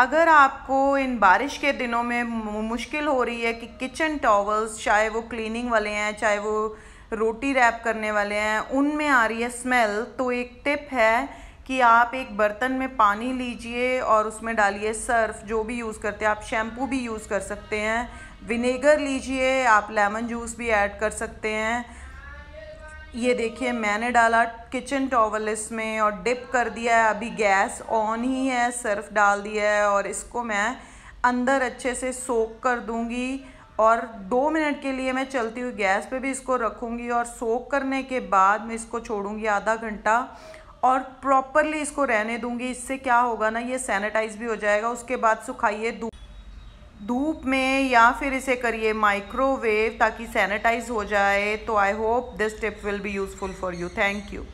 अगर आपको इन बारिश के दिनों में मुश्किल हो रही है कि किचन टॉवल्स चाहे वो क्लीनिंग वाले हैं चाहे वो रोटी रैप करने वाले हैं उनमें आ रही है स्मेल तो एक टिप है कि आप एक बर्तन में पानी लीजिए और उसमें डालिए सर्फ जो भी यूज़ करते हैं आप शैम्पू भी यूज़ कर सकते हैं विनेगर लीजिए आप लेमन जूस भी ऐड कर सकते हैं ये देखिए मैंने डाला किचन टॉवल इसमें और डिप कर दिया है अभी गैस ऑन ही है सर्फ डाल दिया है और इसको मैं अंदर अच्छे से सोक कर दूंगी और दो मिनट के लिए मैं चलती हुई गैस पे भी इसको रखूँगी और सोक करने के बाद मैं इसको छोड़ूंगी आधा घंटा और प्रॉपरली इसको रहने दूंगी इससे क्या होगा ना ये सैनिटाइज भी हो जाएगा उसके बाद सुखाइए धूप में या फिर इसे करिए माइक्रोवेव ताकि सैनिटाइज हो जाए तो I hope this tip will be useful for you thank you